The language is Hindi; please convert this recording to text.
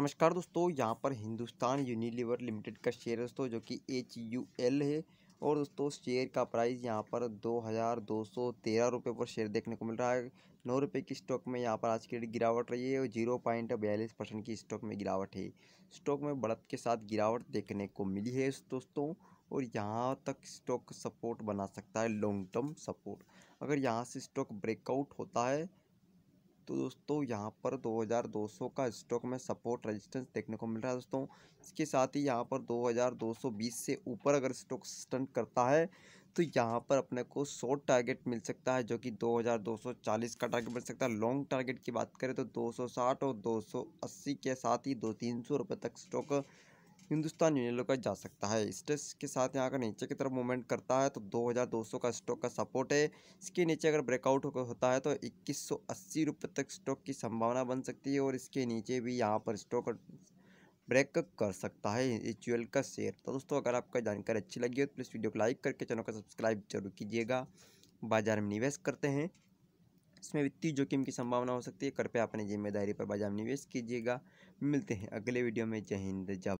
नमस्कार दोस्तों यहाँ पर हिंदुस्तान यूनिलीवर लिमिटेड का शेयर दोस्तों जो कि एच यू एल है और दोस्तों शेयर का प्राइस यहाँ पर दो हज़ार दो सौ तेरह रुपये पर शेयर देखने को मिल रहा है नौ रुपये की स्टॉक में यहाँ पर आज की डेट गिरावट रही है और जीरो पॉइंट बयालीस परसेंट की स्टॉक में गिरावट है स्टॉक में बढ़त के साथ गिरावट देखने को मिली है दोस्तों और यहाँ तक स्टॉक सपोर्ट बना सकता है लॉन्ग टर्म सपोर्ट अगर यहाँ से स्टॉक ब्रेकआउट होता है तो दोस्तों यहाँ पर 2200 का स्टॉक में सपोर्ट रेजिस्टेंस देखने को मिल रहा है दोस्तों इसके साथ ही यहाँ पर 2220 से ऊपर अगर स्टॉक स्टंट करता है तो यहाँ पर अपने को शॉर्ट टारगेट मिल सकता है जो कि 2240 का टारगेट मिल सकता है लॉन्ग टारगेट की बात करें तो 260 और 280 के साथ ही दो तीन सौ रुपये तक स्टॉक हिंदुस्तान यूनियन का जा सकता है स्टेस के साथ यहाँ का नीचे की तरफ मूवमेंट करता है तो 2200 का स्टॉक का सपोर्ट है इसके नीचे अगर ब्रेकआउट होता है तो इक्कीस सौ तक स्टॉक की संभावना बन सकती है और इसके नीचे भी यहाँ पर स्टॉक ब्रेक कर सकता है एचुअल का शेयर तो दोस्तों अगर आपका जानकारी अच्छी लगी हो तो प्लीज़ वीडियो को लाइक करके चैनल को सब्सक्राइब जरूर कीजिएगा बाजार में निवेश करते हैं इसमें वित्तीय जोखिम की संभावना हो सकती है कृपया अपनी जिम्मेदारी पर बाजार में निवेश कीजिएगा मिलते हैं अगले वीडियो में जय हिंद जब